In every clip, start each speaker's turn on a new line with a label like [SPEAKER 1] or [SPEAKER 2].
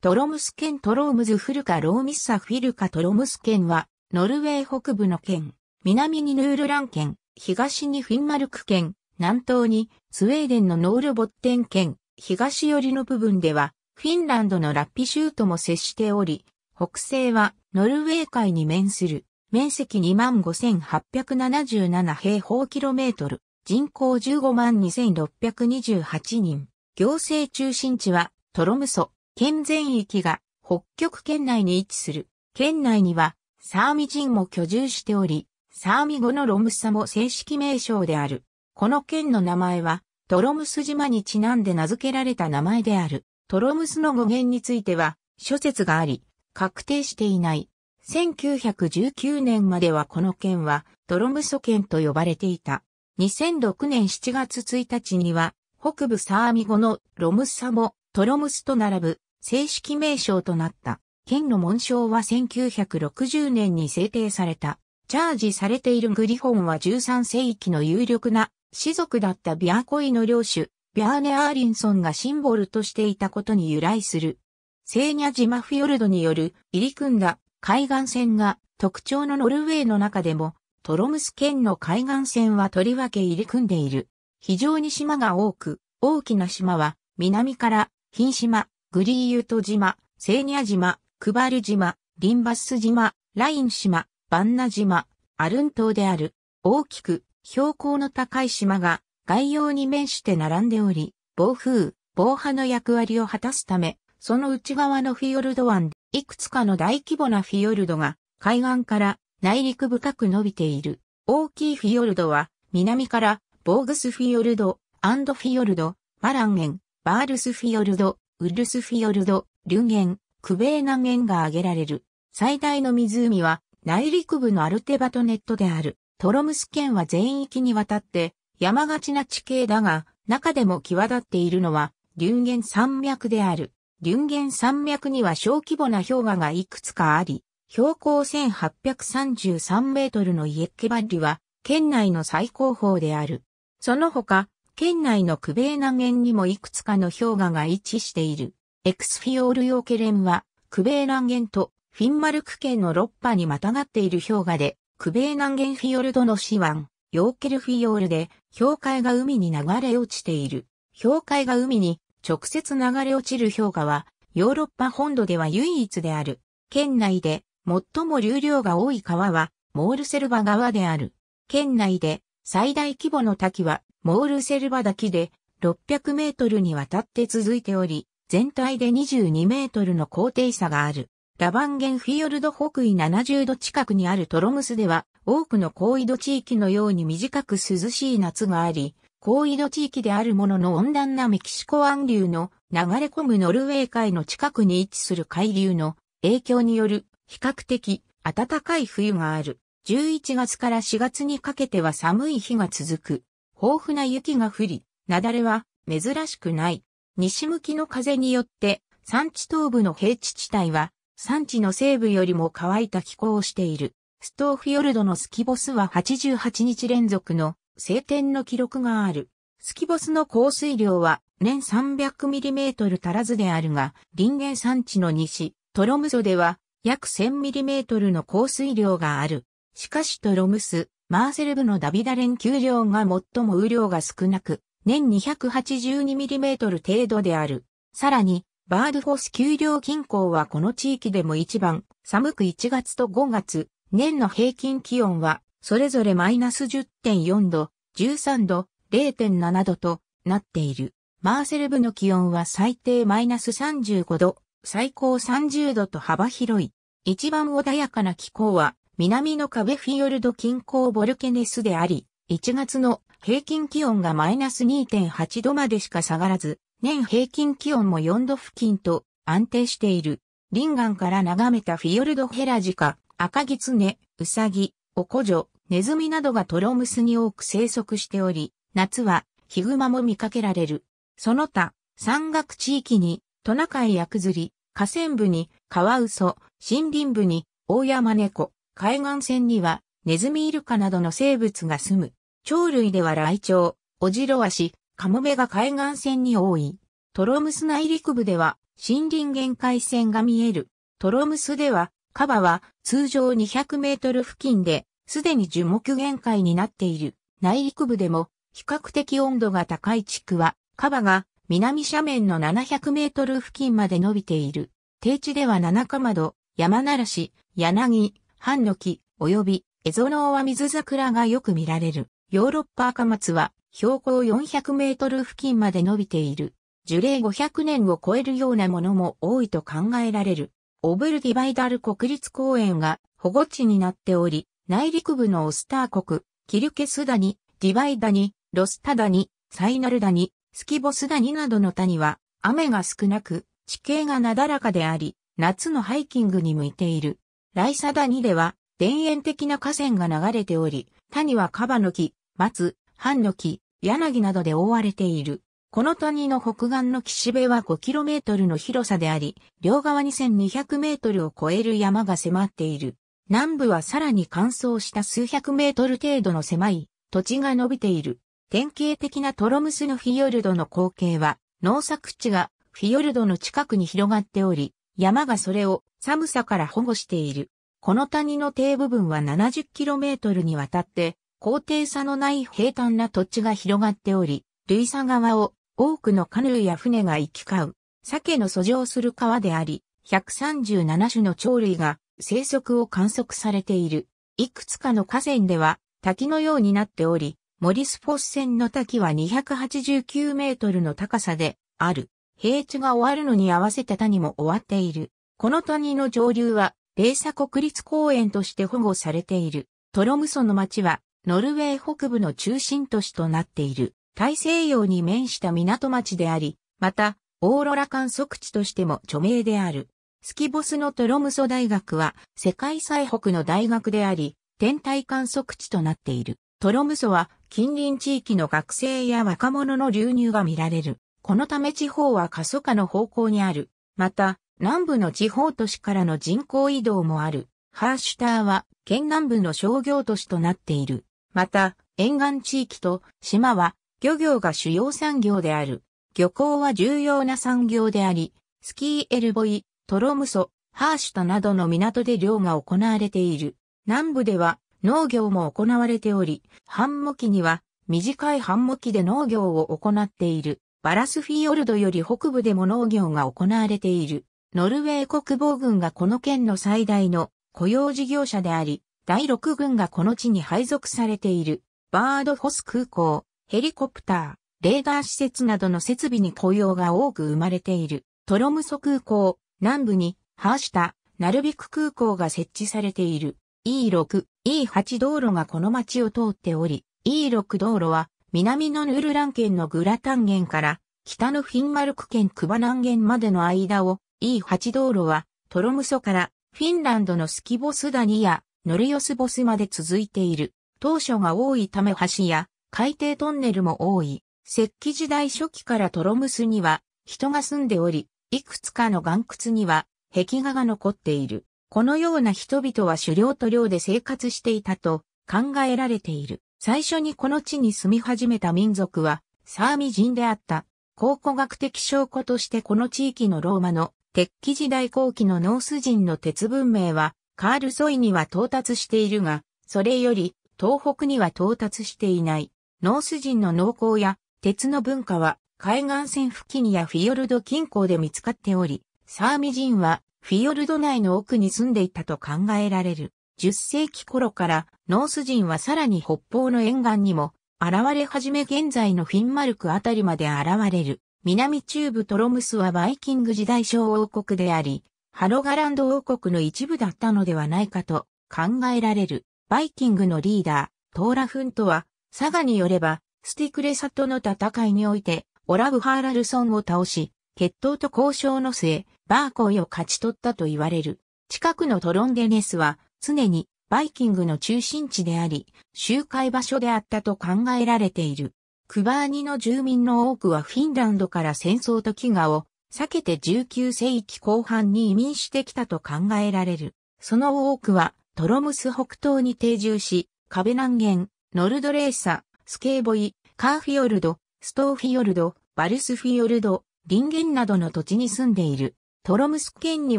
[SPEAKER 1] トロムス県トロームズフルカローミッサフィルカトロムス県は、ノルウェー北部の県、南にヌールラン県、東にフィンマルク県、南東にスウェーデンのノールボッテン県、東寄りの部分では、フィンランドのラッピシュートも接しており、北西はノルウェー海に面する、面積25,877平方キロメートル、人口152,628人、行政中心地はトロムソ。県全域が北極圏内に位置する。県内には、サーミ人も居住しており、サーミ語のロムサも正式名称である。この県の名前は、トロムス島にちなんで名付けられた名前である。トロムスの語源については、諸説があり、確定していない。1919年まではこの県は、トロムソ県と呼ばれていた。2006年7月1日には、北部サーミ語のロムサもトロムスと並ぶ正式名称となった。県の紋章は1960年に制定された。チャージされているグリフォンは13世紀の有力な士族だったビアコイの領主、ビアーネ・アーリンソンがシンボルとしていたことに由来する。セーニャ島フィヨルドによる入り組んだ海岸線が特徴のノルウェーの中でもトロムス県の海岸線はとりわけ入り組んでいる。非常に島が多く、大きな島は南から、瀕島、グリーユト島、セーニャ島、クバル島、リンバス島、ライン島、バンナ島、アルン島である。大きく、標高の高い島が概要に面して並んでおり、暴風、防波の役割を果たすため、その内側のフィヨルド湾、いくつかの大規模なフィヨルドが海岸から内陸深く伸びている。大きいフィヨルドは南からボーグスフィヨルド、アンドフィヨルド、バランゲン、バールスフィヨルド、ウルスフィヨルド、流源、クベーナ源が挙げられる。最大の湖は内陸部のアルテバトネットである。トロムス県は全域にわたって山がちな地形だが、中でも際立っているのは、流源山脈である。流源山脈には小規模な氷河がいくつかあり、標高1833メートルのイエッケバッリは、県内の最高峰である。その他、県内のクベーナ原にもいくつかの氷河が位置している。エクスフィオールヨーケレンは、クベーナ原とフィンマルク県の6波にまたがっている氷河で、クベーナ原フィヨルドの市湾、ヨーケルフィヨールで、氷海が海に流れ落ちている。氷海が海に直接流れ落ちる氷河は、ヨーロッパ本土では唯一である。県内で最も流量が多い川は、モールセルバ川である。県内で最大規模の滝は、モールセルバ滝で600メートルにわたって続いており、全体で22メートルの高低差がある。ラバンゲンフィヨルド北緯70度近くにあるトロムスでは、多くの高緯度地域のように短く涼しい夏があり、高緯度地域であるものの温暖なメキシコ湾流の流れ込むノルウェー海の近くに位置する海流の影響による比較的暖かい冬がある。11月から4月にかけては寒い日が続く。豊富な雪が降り、雪崩は珍しくない。西向きの風によって、山地東部の平地地帯は、山地の西部よりも乾いた気候をしている。ストーフヨルドのスキボスは88日連続の晴天の記録がある。スキボスの降水量は年 300mm 足らずであるが、林原山地の西、トロムソでは約 1000mm の降水量がある。しかしトロムス、マーセル部のダビダレン給料が最も雨量が少なく、年 282mm 程度である。さらに、バードフォス丘陵近郊はこの地域でも一番寒く1月と5月、年の平均気温はそれぞれマイナス10.4度、13度、0.7度となっている。マーセル部の気温は最低マイナス35度、最高30度と幅広い。一番穏やかな気候は南の壁フィヨルド近郊ボルケネスであり、1月の平均気温がマイナス2.8度までしか下がらず、年平均気温も4度付近と安定している。リンガンから眺めたフィヨルドヘラジカ、赤ギツネ、ウサギ、オコジョ、ネズミなどがトロムスに多く生息しており、夏はヒグマも見かけられる。その他、山岳地域にトナカイヤクズリ、河川部にカワウソ、森林部に大山猫、海岸線には、ネズミイルカなどの生物が住む。鳥類ではライチョウ、オジロワシ、カモメが海岸線に多い。トロムス内陸部では、森林限界線が見える。トロムスでは、カバは通常200メートル付近で、すでに樹木限界になっている。内陸部でも、比較的温度が高い地区は、カバが南斜面の700メートル付近まで伸びている。低地では七かまど、山ならし、柳、ハンノキ、及びエゾノオは水桜がよく見られる。ヨーロッパ赤松は標高400メートル付近まで伸びている。樹齢500年を超えるようなものも多いと考えられる。オブルディバイダル国立公園が保護地になっており、内陸部のオスター国、キルケスダニ、ディバイダニ、ロスタダニ、サイナルダニ、スキボスダニなどの谷は雨が少なく、地形がなだらかであり、夏のハイキングに向いている。ライサ谷では、田園的な河川が流れており、谷はカバの木、松、ハンの木、柳などで覆われている。この谷の北岸の岸辺は 5km の広さであり、両側に 1200m を超える山が迫っている。南部はさらに乾燥した数百メートル程度の狭い土地が伸びている。典型的なトロムスのフィヨルドの光景は、農作地がフィヨルドの近くに広がっており、山がそれを寒さから保護している。この谷の低部分は 70km にわたって、高低差のない平坦な土地が広がっており、イサ川を多くのカヌーや船が行き交う、鮭の遡上する川であり、137種の鳥類が生息を観測されている。いくつかの河川では滝のようになっており、モリスフォス線の滝は289メートルの高さである。平地が終わるのに合わせて谷も終わっている。この谷の上流は、レーサ国立公園として保護されている。トロムソの町は、ノルウェー北部の中心都市となっている。大西洋に面した港町であり、また、オーロラ観測地としても著名である。スキボスのトロムソ大学は、世界最北の大学であり、天体観測地となっている。トロムソは、近隣地域の学生や若者の流入が見られる。このため地方は過疎化の方向にある。また、南部の地方都市からの人口移動もある。ハーシュターは県南部の商業都市となっている。また、沿岸地域と島は漁業が主要産業である。漁港は重要な産業であり、スキーエルボイ、トロムソ、ハーシュタなどの港で漁が行われている。南部では農業も行われており、半木には短い半木で農業を行っている。バラスフィヨルドより北部でも農業が行われている。ノルウェー国防軍がこの県の最大の雇用事業者であり、第6軍がこの地に配属されている。バードホス空港、ヘリコプター、レーダー施設などの設備に雇用が多く生まれている。トロムソ空港、南部に、ハーシタ、ナルビク空港が設置されている。E6、E8 道路がこの町を通っており、E6 道路は南のヌルラン県のグラタン県から、北のフィンマルク県クバナン県までの間を、E8 道路は、トロムソから、フィンランドのスキボス谷や、ノルヨスボスまで続いている。当初が多いため橋や、海底トンネルも多い。石器時代初期からトロムスには、人が住んでおり、いくつかの岩窟には、壁画が残っている。このような人々は狩猟と漁で生活していたと考えられている。最初にこの地に住み始めた民族は、サーミ人であった。考古学的証拠としてこの地域のローマの鉄器時代後期のノース人の鉄文明は、カールソイには到達しているが、それより東北には到達していない。ノース人の農耕や鉄の文化は海岸線付近やフィヨルド近郊で見つかっており、サーミ人はフィヨルド内の奥に住んでいたと考えられる。10世紀頃からノース人はさらに北方の沿岸にも現れ始め現在のフィンマルクあたりまで現れる。南中部トロムスはバイキング時代小王国であり、ハロガランド王国の一部だったのではないかと考えられる。バイキングのリーダー、トーラフントは、サガによれば、スティクレサとの戦いにおいて、オラブ・ハーラルソンを倒し、決闘と交渉の末、バーコイを勝ち取ったと言われる。近くのトロンデネスは、常にバイキングの中心地であり、集会場所であったと考えられている。クバーニの住民の多くはフィンランドから戦争と飢餓を避けて19世紀後半に移民してきたと考えられる。その多くはトロムス北東に定住し、壁南ナノルドレーサ、スケーボイ、カーフィヨルド、ストーフィヨルド、バルスフィヨルド、リンゲンなどの土地に住んでいる。トロムス県に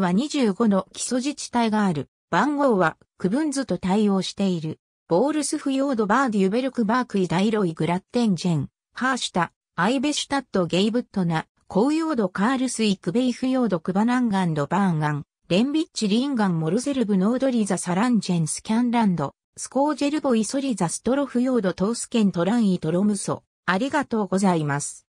[SPEAKER 1] は25の基礎自治体がある。番号は区分図と対応している。ボールスフヨードバーデュベルクバークイダイロイグラッテンジェン、ハーシュタ、アイベシュタットゲイブットナ、コウヨードカールスイクベイフヨードクバナンガンドバーンガン、レンビッチリンガンモルゼルブノードリザサランジェンスキャンランド、スコージェルボイソリザストロフヨードトースケントランイトロムソ。ありがとうございます。